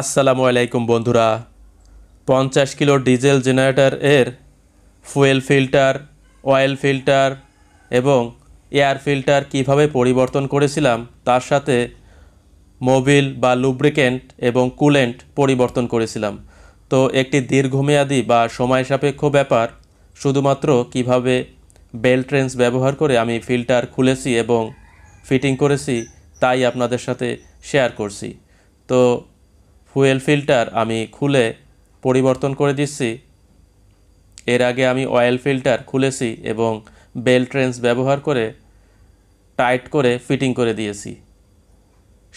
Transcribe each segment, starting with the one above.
আসসালামু আলাইকুম বন্ধুরা পঞ্চাশ কিলো ডিজেল জেনারেটর এর ফুয়েল ফিল্টার অয়েল ফিল্টার এবং এয়ার ফিল্টার কিভাবে পরিবর্তন করেছিলাম তার সাথে মোবিল বা লুব্রিকেন্ট এবং কুলেন্ট পরিবর্তন করেছিলাম তো একটি দীর্ঘমেয়াদী বা সময় সাপেক্ষ ব্যাপার শুধুমাত্র কিভাবে বেল্ট ট্রেন্স ব্যবহার করে আমি ফিল্টার খুলেছি এবং ফিটিং করেছি তাই আপনাদের সাথে শেয়ার করছি তো ফুয়েল ফিল্টার আমি খুলে পরিবর্তন করে দিচ্ছি এর আগে আমি অয়েল ফিল্টার খুলেছি এবং বেল ট্রেন্স ব্যবহার করে টাইট করে ফিটিং করে দিয়েছি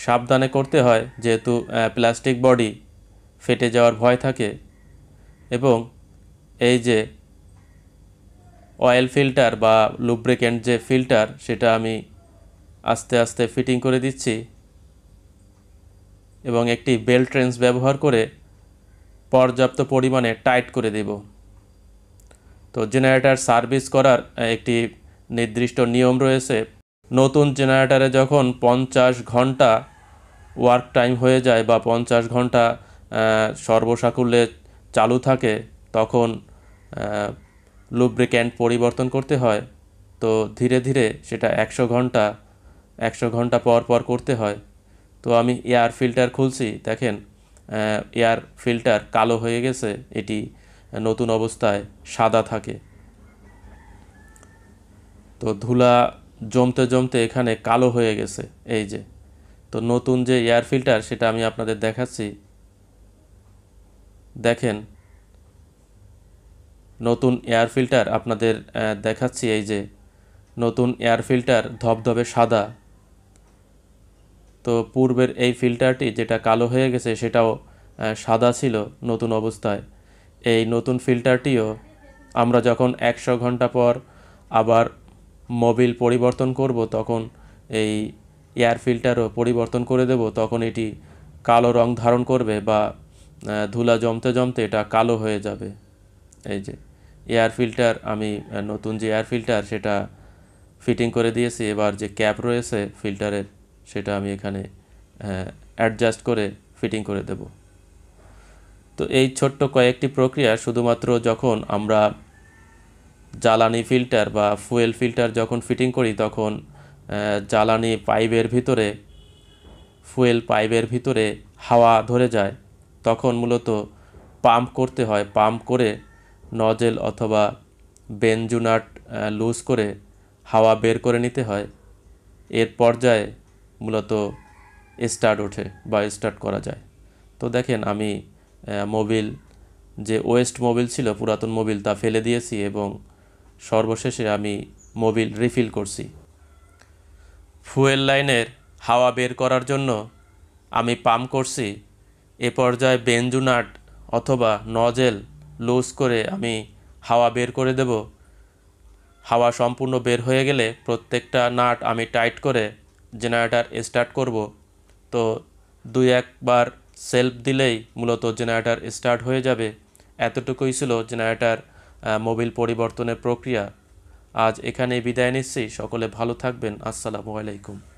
সাবধানে করতে হয় যেহেতু প্লাস্টিক বডি ফেটে যাওয়ার ভয় থাকে এবং এই যে অয়েল ফিল্টার বা লুব্রিকেন্ট যে ফিল্টার সেটা আমি আস্তে আস্তে ফিটিং করে দিচ্ছি এবং একটি বেল্ট রেঞ্জ ব্যবহার করে পর্যাপ্ত পরিমাণে টাইট করে দেব তো জেনারেটার সার্ভিস করার একটি নির্দিষ্ট নিয়ম রয়েছে নতুন জেনারেটারে যখন পঞ্চাশ ঘন্টা ওয়ার্ক টাইম হয়ে যায় বা পঞ্চাশ ঘন্টা সর্বসাকুল্যে চালু থাকে তখন লুব্রিক্যান্ট পরিবর্তন করতে হয় তো ধীরে ধীরে সেটা একশো ঘন্টা একশো ঘন্টা পর পর করতে হয় তো আমি এয়ার ফিল্টার খুলছি দেখেন এয়ার ফিল্টার কালো হয়ে গেছে এটি নতুন অবস্থায় সাদা থাকে তো ধুলা জমতে জমতে এখানে কালো হয়ে গেছে এই যে তো নতুন যে এয়ার ফিল্টার সেটা আমি আপনাদের দেখাচ্ছি দেখেন নতুন এয়ার ফিল্টার আপনাদের দেখাচ্ছি এই যে নতুন এয়ার ফিল্টার ধবধবে সাদা তো পূর্বের এই ফিল্টারটি যেটা কালো হয়ে গেছে সেটাও সাদা ছিল নতুন অবস্থায় এই নতুন ফিল্টারটিও আমরা যখন একশো ঘন্টা পর আবার মোবিল পরিবর্তন করব তখন এই এয়ার ফিল্টারও পরিবর্তন করে দেব তখন এটি কালো রং ধারণ করবে বা ধুলা জমতে জমতে এটা কালো হয়ে যাবে এই যে এয়ার ফিল্টার আমি নতুন যে এয়ার ফিল্টার সেটা ফিটিং করে দিয়েছি এবার যে ক্যাপ রয়েছে ফিল্টারের সেটা আমি এখানে অ্যাডজাস্ট করে ফিটিং করে দেব তো এই ছোট্ট কয়েকটি প্রক্রিয়া শুধুমাত্র যখন আমরা জ্বালানি ফিল্টার বা ফুয়েল ফিল্টার যখন ফিটিং করি তখন জ্বালানি পাইপের ভিতরে ফুয়েল পাইপের ভিতরে হাওয়া ধরে যায় তখন মূলত পাম্প করতে হয় পাম্প করে নজেল অথবা বেঞ্জুনাট লুজ করে হাওয়া বের করে নিতে হয় এর পর্যায়ে মূলত স্টার্ট ওঠে বা স্টার্ট করা যায় তো দেখেন আমি মোবিল যে ওয়েস্ট মোবিল ছিল পুরাতন মোবিল তা ফেলে দিয়েছি এবং সর্বশেষে আমি মোবিল রিফিল করছি ফুয়েল লাইনের হাওয়া বের করার জন্য আমি পাম্প করছি এ পর্যায়ে বেঞ্জুনাট অথবা নজেল লুজ করে আমি হাওয়া বের করে দেব হাওয়া সম্পূর্ণ বের হয়ে গেলে প্রত্যেকটা নাট আমি টাইট করে জেনারেটার স্টার্ট করব তো দুই একবার সেলফ দিলেই মূলত জেনারেটার স্টার্ট হয়ে যাবে এতটুকুই ছিল জেনারেটার মোবিল পরিবর্তনের প্রক্রিয়া আজ এখানে বিদায় নিচ্ছি সকলে ভালো থাকবেন আসসালামু আলাইকুম